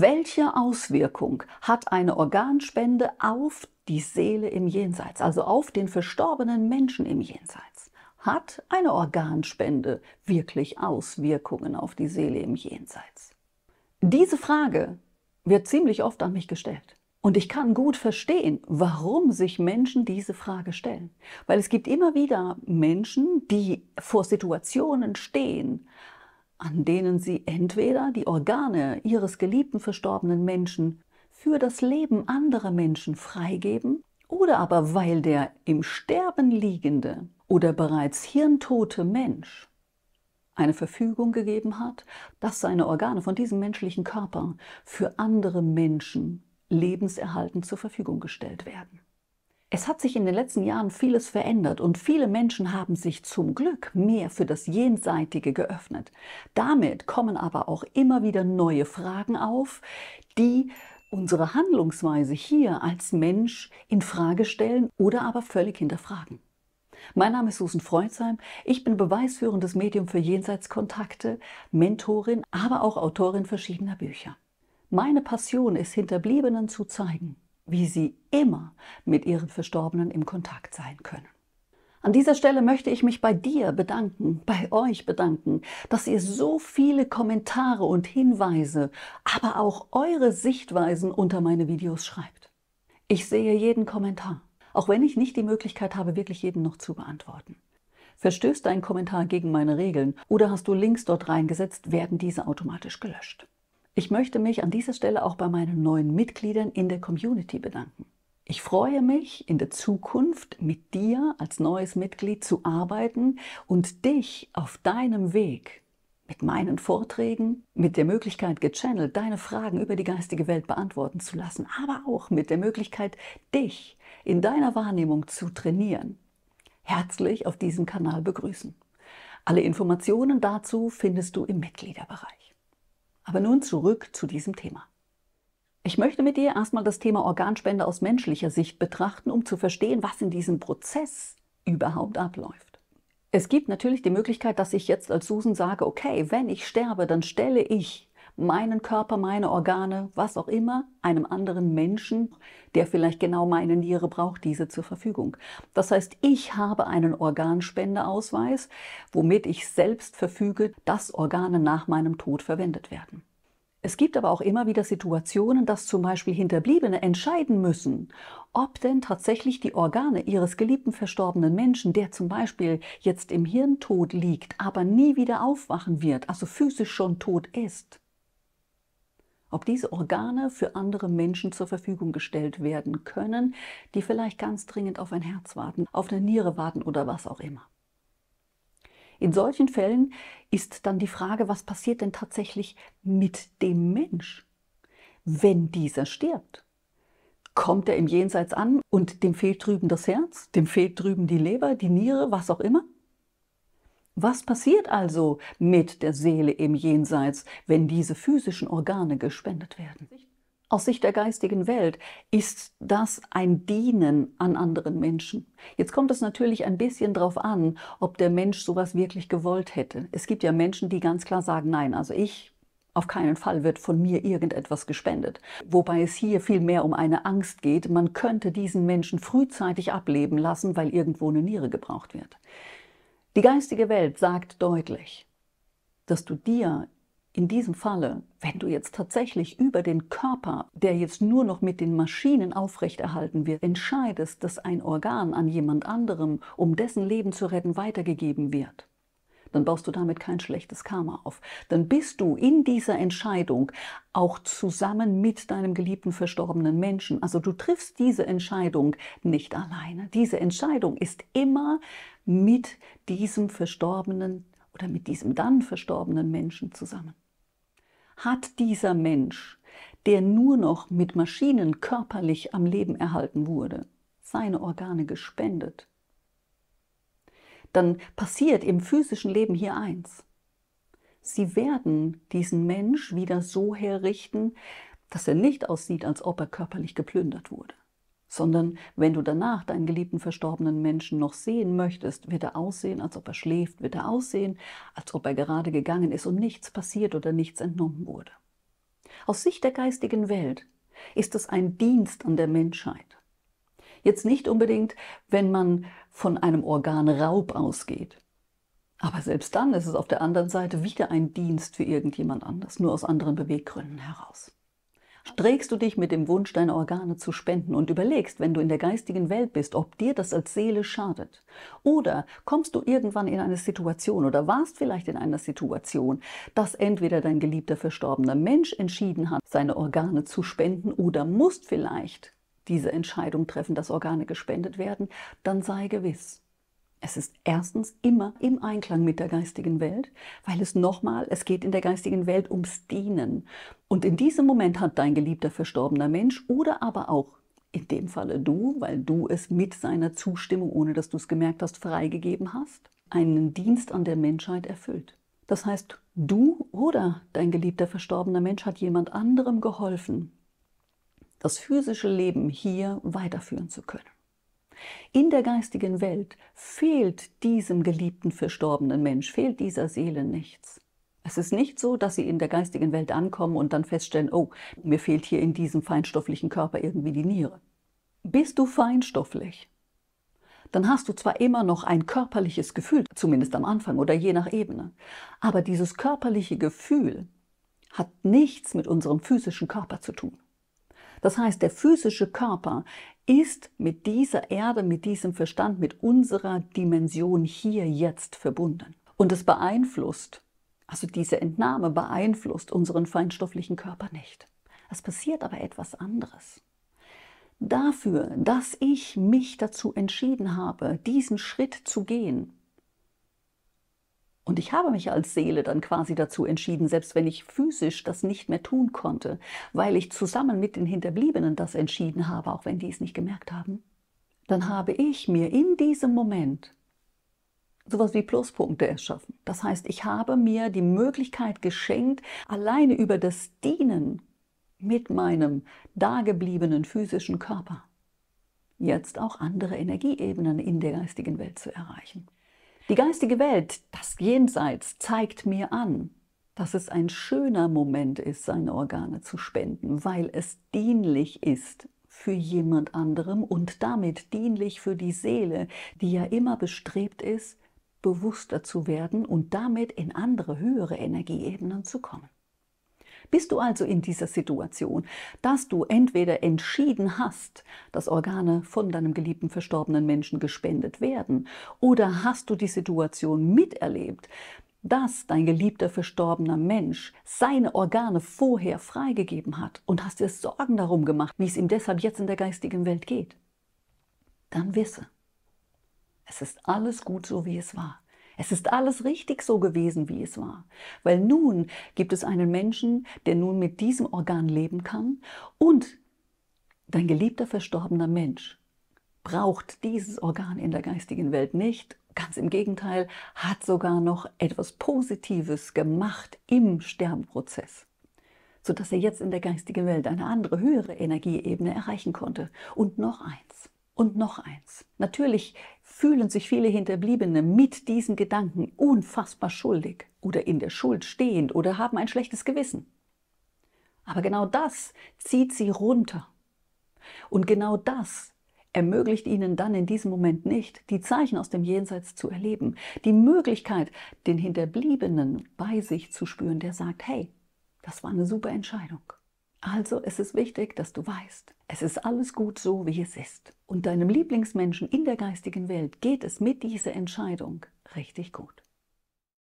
Welche Auswirkung hat eine Organspende auf die Seele im Jenseits, also auf den verstorbenen Menschen im Jenseits? Hat eine Organspende wirklich Auswirkungen auf die Seele im Jenseits? Diese Frage wird ziemlich oft an mich gestellt. Und ich kann gut verstehen, warum sich Menschen diese Frage stellen. Weil es gibt immer wieder Menschen, die vor Situationen stehen, an denen sie entweder die Organe ihres geliebten verstorbenen Menschen für das Leben anderer Menschen freigeben oder aber weil der im Sterben liegende oder bereits hirntote Mensch eine Verfügung gegeben hat, dass seine Organe von diesem menschlichen Körper für andere Menschen lebenserhaltend zur Verfügung gestellt werden. Es hat sich in den letzten Jahren vieles verändert und viele Menschen haben sich zum Glück mehr für das Jenseitige geöffnet. Damit kommen aber auch immer wieder neue Fragen auf, die unsere Handlungsweise hier als Mensch in Frage stellen oder aber völlig hinterfragen. Mein Name ist Susan Freuzheim. Ich bin beweisführendes Medium für Jenseitskontakte, Mentorin, aber auch Autorin verschiedener Bücher. Meine Passion ist, Hinterbliebenen zu zeigen, wie sie immer mit ihren Verstorbenen im Kontakt sein können. An dieser Stelle möchte ich mich bei dir bedanken, bei euch bedanken, dass ihr so viele Kommentare und Hinweise, aber auch eure Sichtweisen unter meine Videos schreibt. Ich sehe jeden Kommentar, auch wenn ich nicht die Möglichkeit habe, wirklich jeden noch zu beantworten. Verstößt dein Kommentar gegen meine Regeln oder hast du Links dort reingesetzt, werden diese automatisch gelöscht. Ich möchte mich an dieser Stelle auch bei meinen neuen Mitgliedern in der Community bedanken. Ich freue mich, in der Zukunft mit dir als neues Mitglied zu arbeiten und dich auf deinem Weg mit meinen Vorträgen, mit der Möglichkeit, gechannelt deine Fragen über die geistige Welt beantworten zu lassen, aber auch mit der Möglichkeit, dich in deiner Wahrnehmung zu trainieren, herzlich auf diesem Kanal begrüßen. Alle Informationen dazu findest du im Mitgliederbereich. Aber nun zurück zu diesem Thema. Ich möchte mit dir erstmal das Thema Organspende aus menschlicher Sicht betrachten, um zu verstehen, was in diesem Prozess überhaupt abläuft. Es gibt natürlich die Möglichkeit, dass ich jetzt als Susan sage, okay, wenn ich sterbe, dann stelle ich meinen Körper, meine Organe, was auch immer, einem anderen Menschen, der vielleicht genau meine Niere braucht, diese zur Verfügung. Das heißt, ich habe einen Organspendeausweis, womit ich selbst verfüge, dass Organe nach meinem Tod verwendet werden. Es gibt aber auch immer wieder Situationen, dass zum Beispiel Hinterbliebene entscheiden müssen, ob denn tatsächlich die Organe ihres geliebten verstorbenen Menschen, der zum Beispiel jetzt im Hirntod liegt, aber nie wieder aufwachen wird, also physisch schon tot ist, ob diese Organe für andere Menschen zur Verfügung gestellt werden können, die vielleicht ganz dringend auf ein Herz warten, auf eine Niere warten oder was auch immer. In solchen Fällen ist dann die Frage, was passiert denn tatsächlich mit dem Mensch, wenn dieser stirbt? Kommt er im Jenseits an und dem fehlt drüben das Herz, dem fehlt drüben die Leber, die Niere, was auch immer? Was passiert also mit der Seele im Jenseits, wenn diese physischen Organe gespendet werden? Aus Sicht der geistigen Welt ist das ein Dienen an anderen Menschen. Jetzt kommt es natürlich ein bisschen drauf an, ob der Mensch sowas wirklich gewollt hätte. Es gibt ja Menschen, die ganz klar sagen, nein, also ich auf keinen Fall wird von mir irgendetwas gespendet. Wobei es hier vielmehr um eine Angst geht. Man könnte diesen Menschen frühzeitig ableben lassen, weil irgendwo eine Niere gebraucht wird. Die geistige Welt sagt deutlich, dass du dir in diesem Falle, wenn du jetzt tatsächlich über den Körper, der jetzt nur noch mit den Maschinen aufrechterhalten wird, entscheidest, dass ein Organ an jemand anderem, um dessen Leben zu retten, weitergegeben wird, dann baust du damit kein schlechtes Karma auf. Dann bist du in dieser Entscheidung auch zusammen mit deinem geliebten verstorbenen Menschen. Also du triffst diese Entscheidung nicht alleine. Diese Entscheidung ist immer mit diesem verstorbenen oder mit diesem dann verstorbenen Menschen zusammen. Hat dieser Mensch, der nur noch mit Maschinen körperlich am Leben erhalten wurde, seine Organe gespendet, dann passiert im physischen Leben hier eins. Sie werden diesen Mensch wieder so herrichten, dass er nicht aussieht, als ob er körperlich geplündert wurde, sondern wenn du danach deinen geliebten verstorbenen Menschen noch sehen möchtest, wird er aussehen, als ob er schläft, wird er aussehen, als ob er gerade gegangen ist und nichts passiert oder nichts entnommen wurde. Aus Sicht der geistigen Welt ist es ein Dienst an der Menschheit, Jetzt nicht unbedingt, wenn man von einem Organraub ausgeht. Aber selbst dann ist es auf der anderen Seite wieder ein Dienst für irgendjemand anders, nur aus anderen Beweggründen heraus. Strägst du dich mit dem Wunsch, deine Organe zu spenden und überlegst, wenn du in der geistigen Welt bist, ob dir das als Seele schadet? Oder kommst du irgendwann in eine Situation oder warst vielleicht in einer Situation, dass entweder dein geliebter verstorbener Mensch entschieden hat, seine Organe zu spenden oder musst vielleicht diese Entscheidung treffen, dass Organe gespendet werden, dann sei gewiss, es ist erstens immer im Einklang mit der geistigen Welt, weil es nochmal, es geht in der geistigen Welt ums Dienen. Und in diesem Moment hat dein geliebter verstorbener Mensch oder aber auch in dem Falle du, weil du es mit seiner Zustimmung, ohne dass du es gemerkt hast, freigegeben hast, einen Dienst an der Menschheit erfüllt. Das heißt, du oder dein geliebter verstorbener Mensch hat jemand anderem geholfen, das physische Leben hier weiterführen zu können. In der geistigen Welt fehlt diesem geliebten verstorbenen Mensch, fehlt dieser Seele nichts. Es ist nicht so, dass sie in der geistigen Welt ankommen und dann feststellen, oh, mir fehlt hier in diesem feinstofflichen Körper irgendwie die Niere. Bist du feinstofflich, dann hast du zwar immer noch ein körperliches Gefühl, zumindest am Anfang oder je nach Ebene, aber dieses körperliche Gefühl hat nichts mit unserem physischen Körper zu tun. Das heißt, der physische Körper ist mit dieser Erde, mit diesem Verstand, mit unserer Dimension hier jetzt verbunden. Und es beeinflusst, also diese Entnahme beeinflusst unseren feinstofflichen Körper nicht. Es passiert aber etwas anderes. Dafür, dass ich mich dazu entschieden habe, diesen Schritt zu gehen, und ich habe mich als Seele dann quasi dazu entschieden, selbst wenn ich physisch das nicht mehr tun konnte, weil ich zusammen mit den Hinterbliebenen das entschieden habe, auch wenn die es nicht gemerkt haben, dann habe ich mir in diesem Moment sowas wie Pluspunkte erschaffen. Das heißt, ich habe mir die Möglichkeit geschenkt, alleine über das Dienen mit meinem dagebliebenen physischen Körper jetzt auch andere Energieebenen in der geistigen Welt zu erreichen. Die geistige Welt, das Jenseits, zeigt mir an, dass es ein schöner Moment ist, seine Organe zu spenden, weil es dienlich ist für jemand anderem und damit dienlich für die Seele, die ja immer bestrebt ist, bewusster zu werden und damit in andere höhere Energieebenen zu kommen. Bist du also in dieser Situation, dass du entweder entschieden hast, dass Organe von deinem geliebten verstorbenen Menschen gespendet werden, oder hast du die Situation miterlebt, dass dein geliebter verstorbener Mensch seine Organe vorher freigegeben hat und hast dir Sorgen darum gemacht, wie es ihm deshalb jetzt in der geistigen Welt geht, dann wisse, es ist alles gut so, wie es war. Es ist alles richtig so gewesen, wie es war. Weil nun gibt es einen Menschen, der nun mit diesem Organ leben kann und dein geliebter verstorbener Mensch braucht dieses Organ in der geistigen Welt nicht. Ganz im Gegenteil, hat sogar noch etwas Positives gemacht im Sterbenprozess sodass er jetzt in der geistigen Welt eine andere, höhere Energieebene erreichen konnte. Und noch eins. Und noch eins. Natürlich fühlen sich viele Hinterbliebene mit diesen Gedanken unfassbar schuldig oder in der Schuld stehend oder haben ein schlechtes Gewissen. Aber genau das zieht sie runter. Und genau das ermöglicht ihnen dann in diesem Moment nicht, die Zeichen aus dem Jenseits zu erleben, die Möglichkeit, den Hinterbliebenen bei sich zu spüren, der sagt, hey, das war eine super Entscheidung. Also es ist wichtig, dass du weißt, es ist alles gut so, wie es ist. Und deinem Lieblingsmenschen in der geistigen Welt geht es mit dieser Entscheidung richtig gut.